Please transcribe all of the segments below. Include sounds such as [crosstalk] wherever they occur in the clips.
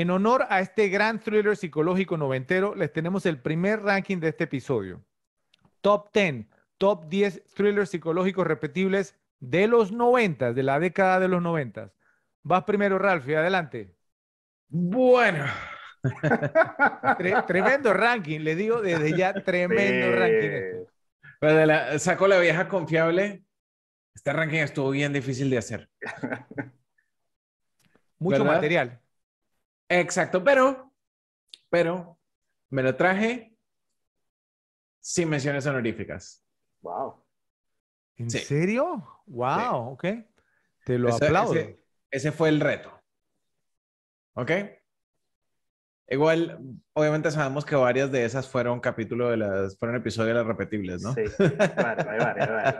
En honor a este gran thriller psicológico noventero, les tenemos el primer ranking de este episodio. Top 10, top 10 thrillers psicológicos repetibles de los 90, de la década de los 90. Vas primero, y adelante. Bueno. tremendo ranking, le digo desde ya, tremendo ranking. Este. la, saco la vieja confiable. Este ranking estuvo bien difícil de hacer. Mucho material. Exacto, pero, pero me lo traje sin menciones honoríficas. Wow. ¿En serio? Wow, ok. Te lo aplaudo. Ese, fue el reto. ¿Ok? Igual, obviamente sabemos que varias de esas fueron capítulo de las, fueron episodios de las repetibles, ¿no? Sí, vale, varias.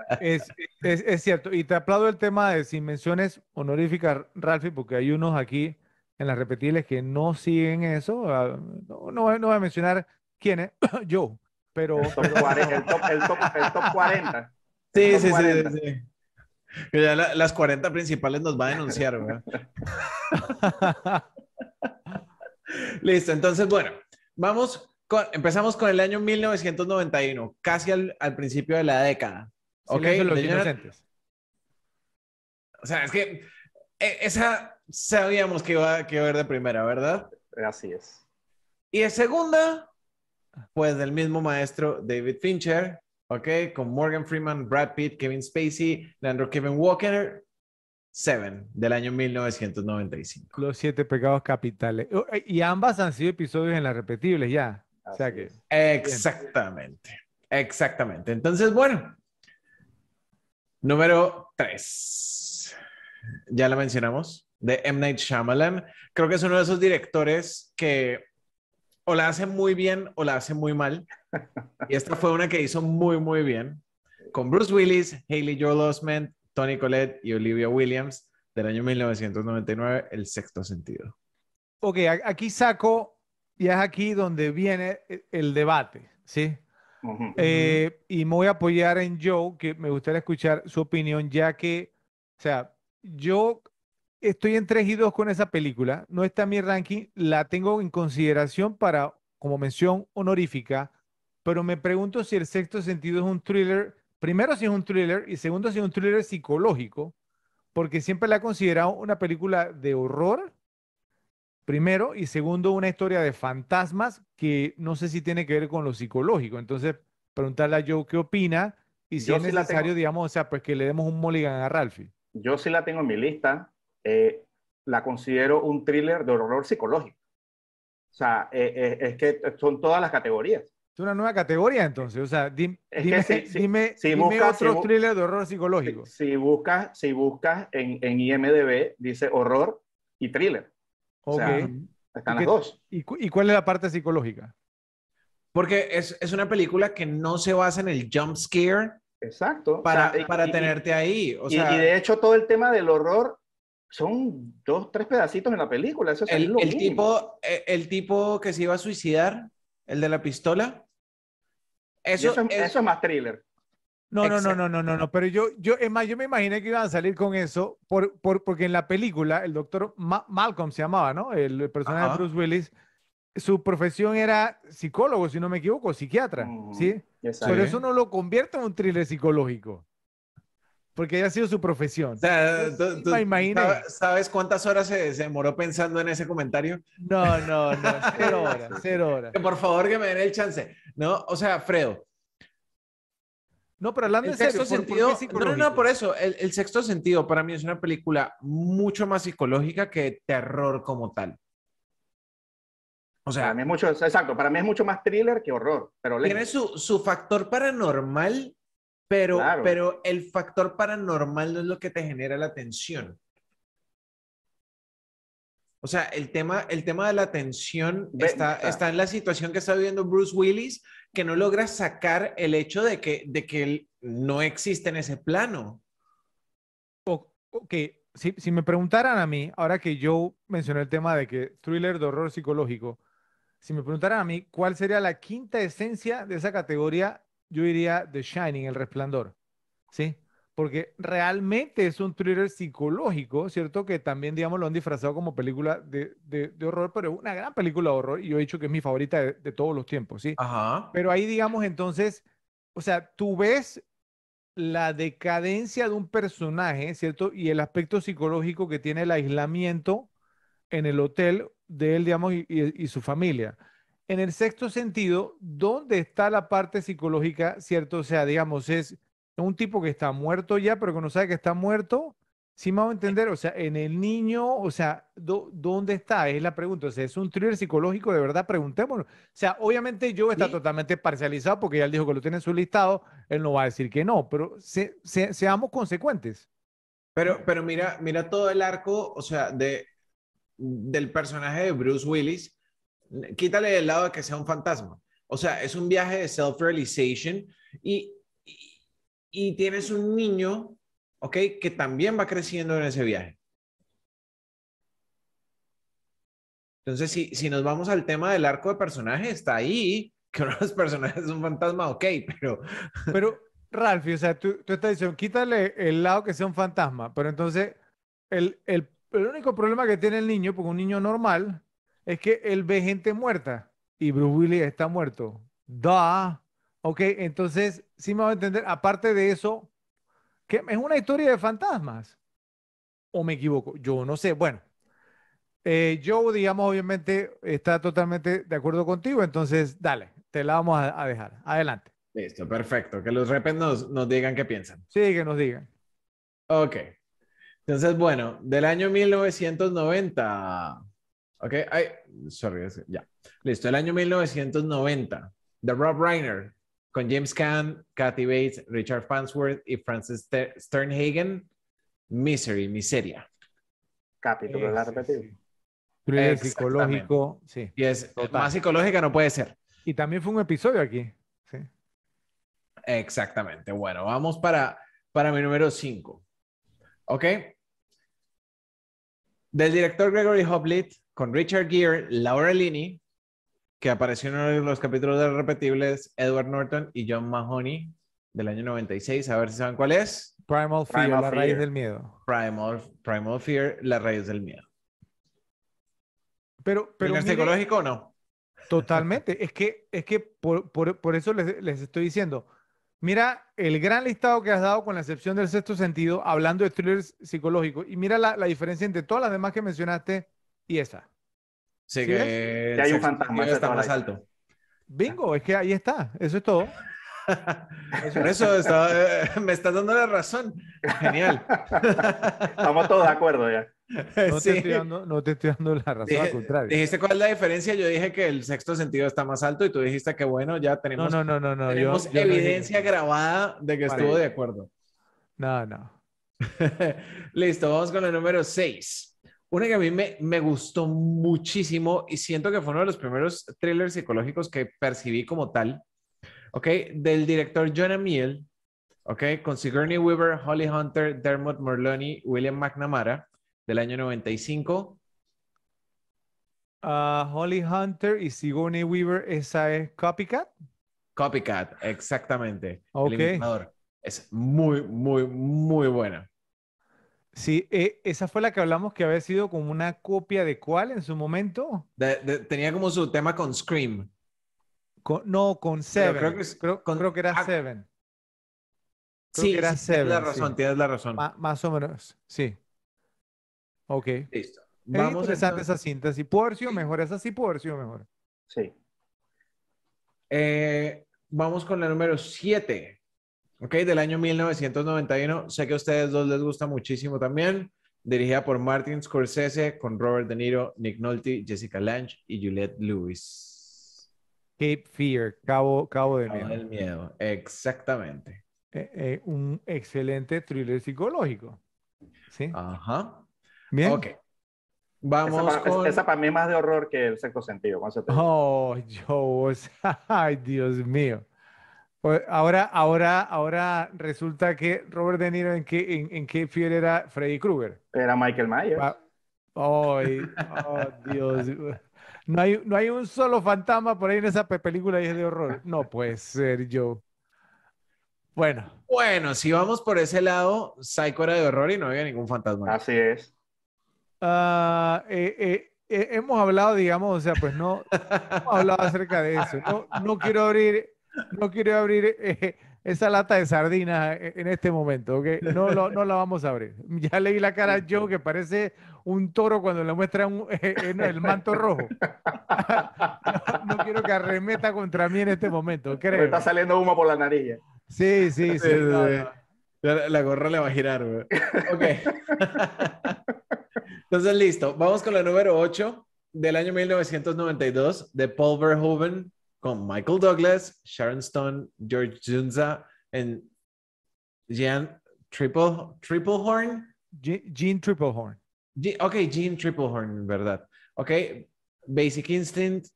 [laughs] Es, es cierto. Y te aplaudo el tema de sin menciones honoríficas, Ralfi, porque hay unos aquí en las repetibles que no siguen eso. Ah, no, no, voy a mencionar quién es, [coughs] yo, pero... El top, Sí, sí, sí, las 40 principales nos va a denunciar, ¿verdad? [laughs] Listo, entonces, bueno, vamos, con, empezamos con el año 1991, casi al, principio de la década. ok, los inocentes. O sea, es que eh, esa, sabíamos que iba a ver de primera, ¿verdad? Así es. Y de segunda, pues del mismo maestro David Fincher, ¿ok? Con Morgan Freeman, Brad Pitt, Kevin Spacey, Leandro Kevin Walker, Seven, del año 1995. Los siete pecados capitales. Oh, y ambas han sido episodios en las repetibles ya. que. Exactamente. Exactamente. Entonces, bueno. Número tres. Ya la mencionamos de M. Night Shyamalan. Creo que es uno de esos directores que o la hace muy bien o la hace muy mal. Y esta fue una que hizo muy, muy bien. Con Bruce Willis, Haley Joel Osment, Tony Collette y Olivia Williams del año 1999, El Sexto Sentido. Ok, aquí saco, y es aquí donde viene el debate, ¿sí? Eh, y me voy a apoyar en Joe, que me gustaría escuchar su opinión, ya que, o sea, yo estoy en 3 y 2 con esa película. No está en mi ranking, la tengo en consideración para, como mención honorífica, pero me pregunto si el sexto sentido es un thriller, primero si es un thriller y segundo si es un thriller psicológico, porque siempre la he considerado una película de horror, primero, y segundo, una historia de fantasmas que no sé si tiene que ver con lo psicológico. Entonces, preguntarle a Joe qué opina y si es necesario, digamos, o sea, pues que le demos un mulligan a Ralphie. Yo sí la tengo en mi lista, eh, la considero un thriller de horror psicológico. O sea, eh, eh, es que son todas las categorías. Es una nueva categoría entonces. O sea, dime, dime, si otro thriller de horror psicológico. Si, buscas, si busca en, en, IMDB, dice horror y thriller. O sea, están las dos. Y, ¿Y cuál es la parte psicológica? Porque es, es, una película que no se basa en el jump scare. Exacto. Para, para tenerte ahí. O y, de hecho todo el tema del horror son dos, tres pedacitos en la película. el, tipo, eh, el tipo que se iba a suicidar, el de la pistola. Eso, eso, es, más thriller. No, no no, no, no, no, no, pero yo, yo, más, yo me imaginé que iban a salir con eso, por, porque en la película, el doctor Malcolm se llamaba, ¿no? El, personaje de Bruce Willis, su profesión era psicólogo, si no me equivoco, psiquiatra, mm, ¿sí? Pero eso no lo convierte en un thriller psicológico porque ha sido su profesión. O ¿Sabes cuántas horas se, demoró pensando en ese comentario? No, no, no, [laughs] cero horas, cero horas. Por favor, que me den el chance. No, o sea, Fredo. No, pero hablando del sexto serio, sentido, ¿por no, no, por eso, el, sexto sentido para mí es una película mucho más psicológica que terror como tal. O sea, para mí es mucho, exacto, para mí es mucho más thriller que horror. Pero tiene su, su factor paranormal pero, pero el factor paranormal no es lo que te genera la tensión. O sea, el tema, el tema de la tensión está, está en la situación que está viviendo Bruce Willis, que no logra sacar el hecho de que, de que él no existe en ese plano. Ok, si, si me preguntaran a mí, ahora que yo mencioné el tema de que thriller de horror psicológico, si me preguntaran a mí cuál sería la quinta esencia de esa categoría, yo diría The Shining, El Resplandor, ¿sí? Porque realmente es un thriller psicológico, ¿cierto? Que también, digamos, lo han disfrazado como película de, horror, pero es una gran película de horror y yo he dicho que es mi favorita de, todos los tiempos, ¿sí? Ajá. Pero ahí, digamos, entonces, o sea, tú ves la decadencia de un personaje, ¿cierto? Y el aspecto psicológico que tiene el aislamiento en el hotel de él, digamos, y su familia en el sexto sentido, ¿dónde está la parte psicológica, cierto? O sea, digamos, es un tipo que está muerto ya, pero que no sabe que está muerto. Sí, me a entender, o sea, en el niño, o sea, ¿dónde está? Es la pregunta. O sea, es un thriller psicológico, de verdad, Preguntémoslo. O sea, obviamente yo está totalmente parcializado porque ya él dijo que lo tiene en su listado, él no va a decir que no, pero seamos consecuentes. Pero, pero mira, mira todo el arco, o sea, de, del personaje de Bruce Willis, Quítale el lado de que sea un fantasma. O sea, es un viaje de self-realization y, tienes un niño, ¿ok? Que también va creciendo en ese viaje. Entonces, si, nos vamos al tema del arco de personaje, está ahí, que uno de los personajes es un fantasma, ok, pero... [laughs] Pero, Ralphie, o sea, tú, estás diciendo, quítale el lado que sea un fantasma, pero entonces, el, el, el único problema que tiene el niño, porque un niño normal, es que él ve gente muerta y Bruce Willis está muerto. Da. Ok, entonces, Si me va a entender. Aparte de eso, que es una historia de fantasmas. ¿O me equivoco? Yo no sé. Bueno, eh, yo, digamos, obviamente está totalmente de acuerdo contigo, entonces dale, te la vamos a, dejar. Adelante. Listo, perfecto. Que los repes nos, nos digan qué piensan. Sí, que nos digan. Ok. Entonces, bueno, del año 1990, Ok, ay, sorry, ya. Listo, el año 1990, The Rob Reiner, con James Caan, Kathy Bates, Richard Farnsworth y Francis Sternhagen, Misery, Miseria. Capítulo, la psicológico, sí. Y es más psicológica no puede ser. Y también fue un episodio aquí. Sí. Exactamente. Bueno, vamos para, para mi número 5. ¿Ok? Del director Gregory Hoplit con Richard Gere, Laura Linney, que apareció en los capítulos de repetibles, Edward Norton y John Mahoney del año 96. A ver si saben cuál es. Primal Fear, la raíz del miedo. Primal, Fear, la raíz del miedo. Pero, pero psicológico o no? Totalmente. es que, es que por, eso les, les estoy diciendo Mira el gran listado que has dado con la excepción del sexto sentido, hablando de thrillers psicológicos, y mira la, diferencia entre todas las demás que mencionaste y esa. Sí, que, hay un fantasma. Está más alto. Bingo, es que ahí está, eso es todo. Por pues eso eh, me estás dando la razón. Genial. Estamos [laughs] todos de acuerdo ya. No, te estoy dando, la razón, al Dijiste cuál es la diferencia. Yo dije que el sexto sentido está más alto y tú dijiste que bueno, ya tenemos, no, evidencia grabada de que estuvo de acuerdo. No, no. [laughs] Listo, vamos con el número 6. Una que a mí me, me, gustó muchísimo y siento que fue uno de los primeros thrillers psicológicos que percibí como tal, ¿ok? Del director John Emile, ¿ok? Con Sigourney Weaver, Holly Hunter, Dermot Morloni, William McNamara, del año 95. Ah, Holly Hunter y Sigourney Weaver, ¿esa es Copycat? Copycat, exactamente. Ok. es muy, muy, muy buena. Sí, eh, esa fue la que hablamos que había sido como una copia de cuál en su momento. tenía como su tema con Scream no, con Seven. Creo que, era Seven. sí, era Tienes la razón, la razón. más o menos, sí. Ok. Listo. Vamos a interesante esa síntesis. Porcio mejor, esa sí, Porcio mejor. Sí. Eh, vamos con la número 7, ¿ok? Del año 1991. Sé que a ustedes dos les gusta muchísimo también. Dirigida por Martin Scorsese con Robert De Niro, Nick Nolte, Jessica Lange y Juliette Lewis. Cape Fear, Cabo, Cabo de Miedo. Cabo del Miedo, exactamente. Eh, eh, un excelente thriller psicológico. ¿Sí? Ajá. Bien. Ok. Vamos esa, con... esa para mí más de horror que el sexto sentido. oh, [laughs] ay, Dios mío. Pues, ahora, ahora, ahora resulta que Robert De Niro en qué, en, qué fiel era Freddy Krueger. Era Michael Myers. Ay, oh, oh, Dios. No hay, un solo fantasma por ahí en esa película y es de horror. No puede ser yo. Bueno. Bueno, si vamos por ese lado, Psycho era de horror y no había ningún fantasma. Así es. Ah, eh, eh, eh, hemos hablado, digamos, o sea, pues no, [laughs] hemos hablado acerca de eso. No, no quiero abrir, no quiero abrir esa lata de sardinas e, en este momento, ¿ok? No, la vamos a abrir. [laughs] Ya leí la cara yo que parece un toro cuando le muestran [laughs] en eh, eh, el manto rojo. [laughs] No, quiero que arremeta contra mí en este momento, creo. Me está saliendo humo por la nariz. Sí, sí, sí. la, gorra le va a girar, güey. Ok. Entonces, listo. Vamos con la número 8 del año 1992 de Paul Verhoeven, con Michael Douglas, Sharon Stone, George Junza... Y... Jean Triple, Triplehorn. Jean Triplehorn. okay, ok, Jean Triplehorn, verdad. Ok, Basic Instinct.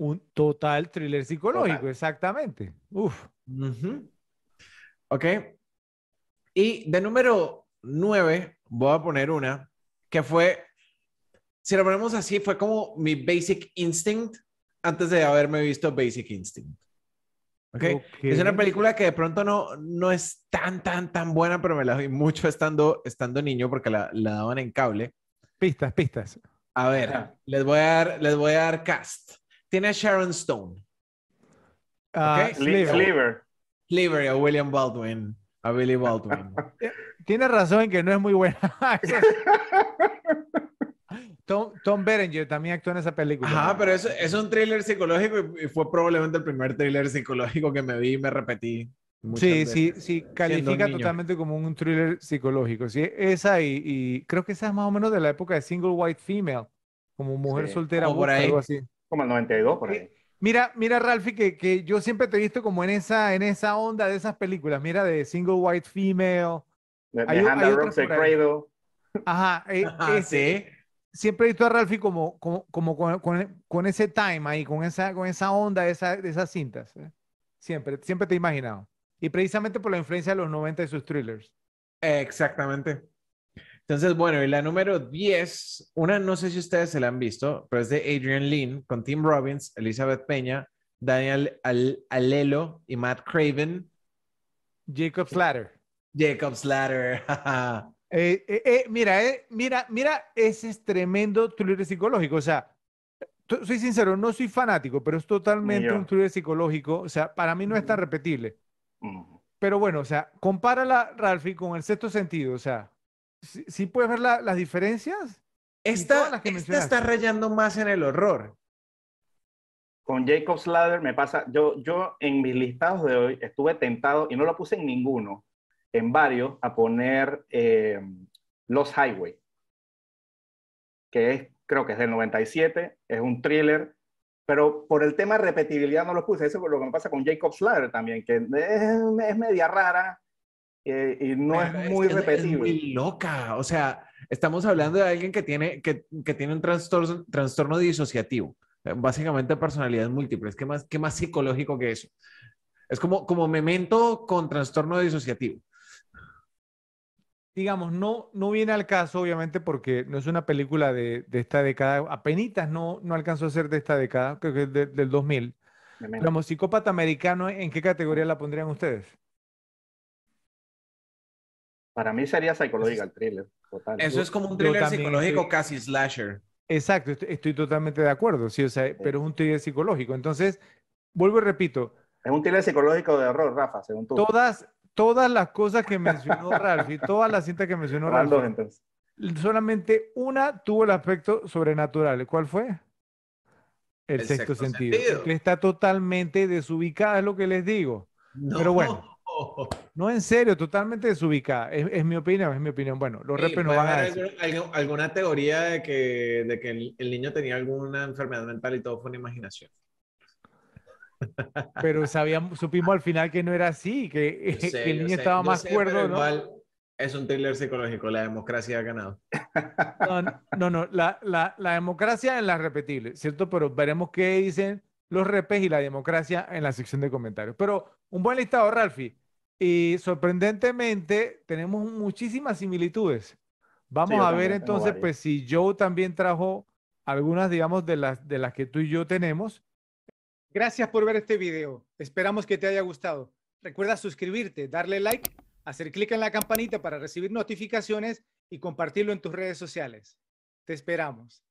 Un total thriller psicológico, exactamente. Uf. Ok. Y de número Nueve... voy a poner una que fue, si lo ponemos así, fue como mi Basic Instinct, antes de haberme visto Basic Instinct. Es una película que de pronto no, es tan, tan, tan buena, pero me la vi mucho estando, estando niño porque la, daban en cable. Pistas, pistas. A ver, les voy a dar, cast. Tiene a Sharon Stone. Uh, ah, Sliver. a William Baldwin, a Billy Baldwin. Eh, tiene razón en que no es muy buena. [laughs] [laughs] Tom, Tom Berenger también actuó en esa película. Ajá, pero eso, es un thriller psicológico y fue probablemente el primer thriller psicológico que me vi y me repetí. Sí, sí, sí, califica totalmente como un thriller psicológico. Sí, esa y, y, creo que esa es más o menos de la época de Single White Female, como mujer soltera o por ahí. algo así. Como el 92, por ahí. Mira, mira, Ralphie, que, que, yo siempre te he visto como en esa, en esa onda de esas películas, mira, de Single White Female. De, hay, hay Cradle. Ajá, eh, [laughs] ah, ese, siempre he visto a Ralphie como, como, como con, con, con, ese time ahí, con esa, con esa onda de, esa, esas cintas. ¿eh? Siempre, siempre te he imaginado. Y precisamente por la influencia de los 90 de sus thrillers. Exactamente. Entonces, bueno, y la número 10, una no sé si ustedes se la han visto, pero es de Adrian Lynn con Tim Robbins, Elizabeth Peña, Daniel Al Alelo y Matt Craven. Jacob Ladder. Jacob Ladder. [laughs] Eh, eh, eh, eh, mira, mira, ese es tremendo thriller psicológico. O sea, soy sincero, no soy fanático, pero es totalmente un thriller psicológico. O sea, para mí no es tan repetible. Pero bueno, o sea, compárala, Ralphie, con el sexto sentido. O sea, sí puedes ver las diferencias. Esta, esta está rayando más en el horror. Con Jacob Ladder me pasa, yo, yo en mis listados de hoy estuve tentado y no lo puse en ninguno, en varios a poner eh, Los Highway, que es, creo que es del 97, es un thriller, pero por el tema de repetibilidad no lo puse. Eso es lo que me pasa con Jacob Slater también, que es, media rara eh, y no es muy repetible. Es muy loca, o sea, estamos hablando de alguien que tiene, que, tiene un trastorno, disociativo, básicamente personalidad múltiple. ¿Qué más, qué más psicológico que eso? Es como, como memento con trastorno disociativo digamos, no, no viene al caso, obviamente, porque no es una película de, esta década, apenitas no, no alcanzó a ser de esta década, creo que es del 2000. Como psicópata americano, ¿en qué categoría la pondrían ustedes? Para mí sería psicológica el thriller. Eso es como un thriller psicológico casi slasher. Exacto, estoy, totalmente de acuerdo, sí, o sea, pero es un thriller psicológico. Entonces, vuelvo y repito. Es un thriller psicológico de error, Rafa, según tú. Todas, todas las cosas que mencionó [laughs] Ralph y todas las cintas que mencionó Ralph. Solamente una tuvo el aspecto sobrenatural. ¿Cuál fue? El, sexto, sentido. está totalmente desubicada, es lo que les digo. Pero bueno. No, en serio, totalmente desubicada. Es, mi opinión, es mi opinión. Bueno, los no van a alguna teoría de que, de que el, niño tenía alguna enfermedad mental y todo fue una imaginación. Pero sabíamos, supimos al final que no era así, que, [laughs] el niño estaba más cuerdo, ¿no? Igual es un thriller psicológico, la democracia ha ganado. No, no, la, la, democracia en la repetible, ¿cierto? Pero veremos qué dicen los repes y la democracia en la sección de comentarios. Pero un buen listado, Ralfi. Y sorprendentemente tenemos muchísimas similitudes. Vamos a ver entonces, pues si Joe también trajo algunas, digamos, de las, de las que tú y yo tenemos. Gracias por ver este video. Esperamos que te haya gustado. Recuerda suscribirte, darle like, hacer clic en la campanita para recibir notificaciones y compartirlo en tus redes sociales. Te esperamos.